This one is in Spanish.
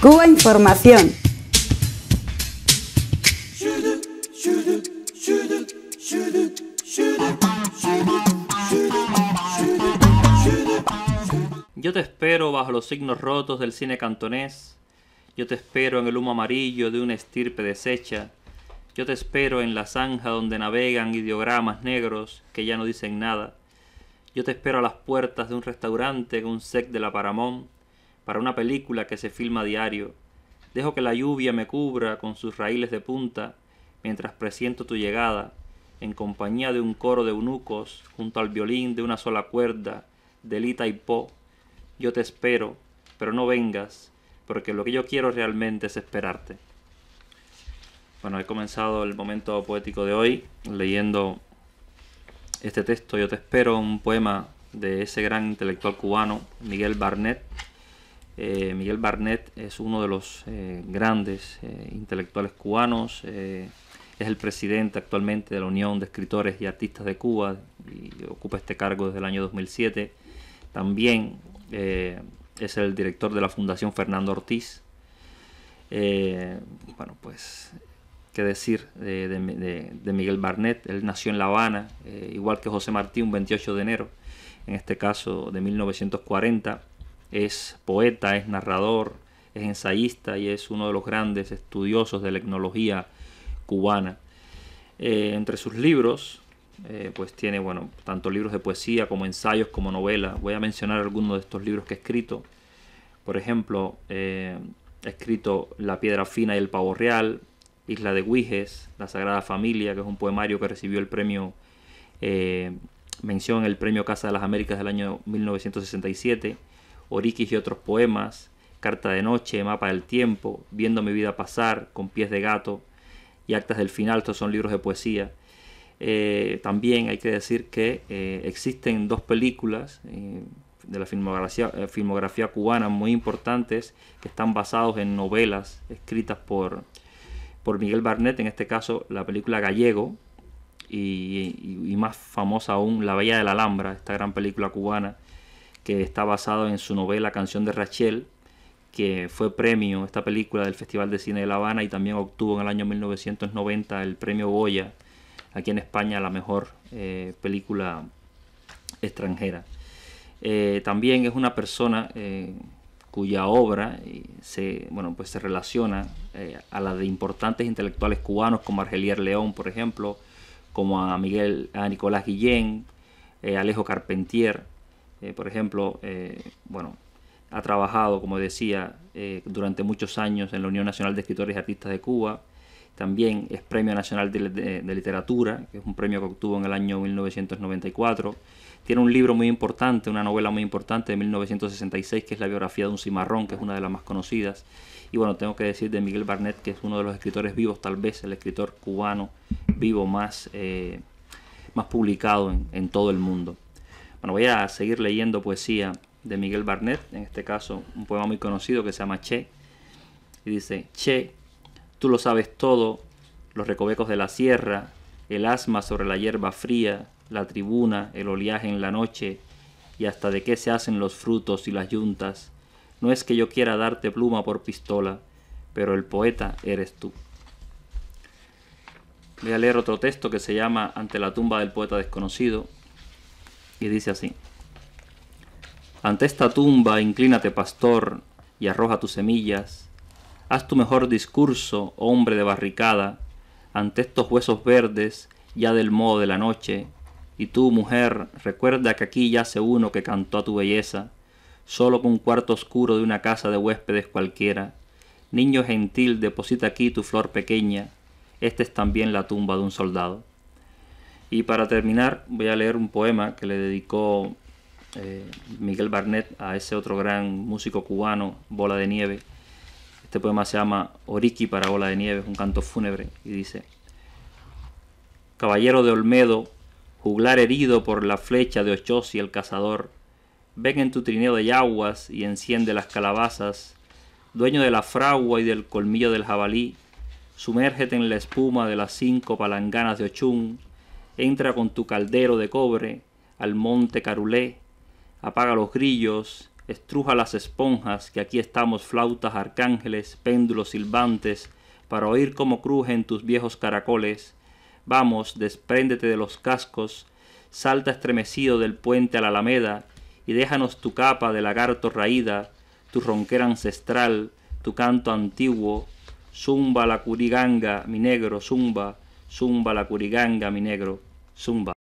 Cuba Información. Yo te espero bajo los signos rotos del cine cantonés. Yo te espero en el humo amarillo de una estirpe deshecha. Yo te espero en la zanja donde navegan ideogramas negros que ya no dicen nada. Yo te espero a las puertas de un restaurante con un sec de la Paramón para una película que se filma a diario. Dejo que la lluvia me cubra con sus raíles de punta mientras presiento tu llegada, en compañía de un coro de eunucos junto al violín de una sola cuerda, delita y po. Yo te espero, pero no vengas, porque lo que yo quiero realmente es esperarte. Bueno, he comenzado el momento poético de hoy leyendo este texto, Yo te espero, un poema de ese gran intelectual cubano, Miguel Barnett, eh, Miguel Barnett es uno de los eh, grandes eh, intelectuales cubanos, es el presidente actualmente de la Unión de Escritores y Artistas de Cuba y ocupa este cargo desde el año 2007. También es el director de la Fundación Fernando Ortiz. bueno, pues qué decir de, Miguel Barnett. Él nació en La Habana, igual que José Martín, un 28 de enero, en este caso de 1940 es poeta, es narrador, es ensayista y es uno de los grandes estudiosos de la etnología cubana. Eh, entre sus libros, eh, pues tiene, bueno, tanto libros de poesía como ensayos como novelas. Voy a mencionar algunos de estos libros que he escrito. Por ejemplo, eh, escrito La piedra fina y el pavo real, Isla de Huijes, La Sagrada Familia, que es un poemario que recibió el premio, mención el premio Casa de las Américas del año 1967. Oriquis y otros poemas, Carta de Noche, Mapa del Tiempo, Viendo mi vida pasar, Con pies de gato y Actas del Final, estos son libros de poesía. Eh, también hay que decir que eh, existen dos películas eh, de la filmografía, cubana muy importantes que están basados en novelas escritas por, por Miguel Barnett, en este caso la película Gallego y, y más famosa aún La Bella de la Alhambra, esta gran película cubana que está basado en su novela Canción de Rachel, que fue premio esta película del Festival de Cine de La Habana y también obtuvo en el año 1990 el premio Goya aquí en España la mejor eh, película extranjera. Eh, también es una persona eh, cuya obra se, bueno, pues se relaciona a la de importantes intelectuales cubanos como Argelier León, por ejemplo, como a Miguel, a Nicolás Guillén, Alejo Carpentier, eh, por ejemplo, eh, bueno, ha trabajado, como decía, eh, durante muchos años en la Unión Nacional de Escritores y Artistas de Cuba. También es Premio Nacional de, Literatura, que es un premio que obtuvo en el año 1994. Tiene un libro muy importante, una novela muy importante de 1966, que es la biografía de un cimarrón, que es una de las más conocidas. Y bueno, tengo que decir de Miguel Barnett, que es uno de los escritores vivos, tal vez el escritor cubano vivo más, más publicado en todo el mundo. Bueno, voy a seguir leyendo poesía de Miguel Barnett, en este caso un poema muy conocido que se llama Che. Y dice, Che, tú lo sabes todo, los recovecos de la sierra, el asma sobre la hierba fría, la tribuna, el oleaje en la noche, y hasta de qué se hacen los frutos y las yuntas. No es que yo quiera darte pluma por pistola, pero el poeta eres tú. Voy a leer otro texto que se llama Ante la tumba del poeta desconocido, y dice así. Ante esta tumba inclínate, pastor, y arroja tus semillas. Haz tu mejor discurso, oh hombre de barricada, ante estos huesos verdes, ya del modo de la noche. Y tú, mujer, recuerda que aquí yace uno que cantó a tu belleza, solo con un cuarto oscuro de una casa de huéspedes cualquiera. Niño gentil, deposita aquí tu flor pequeña. Esta es también la tumba de un soldado. Y para terminar voy a leer un poema que le dedicó eh, Miguel Barnett a ese otro gran músico cubano, Bola de Nieve. Este poema se llama Oriki para Bola de Nieve, un canto fúnebre y dice, Caballero de Olmedo, juglar herido por la flecha de Ochosi el cazador, ven en tu trineo de yaguas y enciende las calabazas, dueño de la fragua y del colmillo del jabalí, sumérgete en la espuma de las cinco palanganas de Ochún, entra con tu caldero de cobre al monte Carulé, apaga los grillos, estruja las esponjas, que aquí estamos flautas, arcángeles, péndulos silbantes, para oír cómo crujen tus viejos caracoles. Vamos, despréndete de los cascos, salta estremecido del puente a la alameda, y déjanos tu capa de lagarto raída, tu ronquera ancestral, tu canto antiguo, zumba la curiganga, mi negro, zumba, zumba la curiganga, mi negro. Sumba.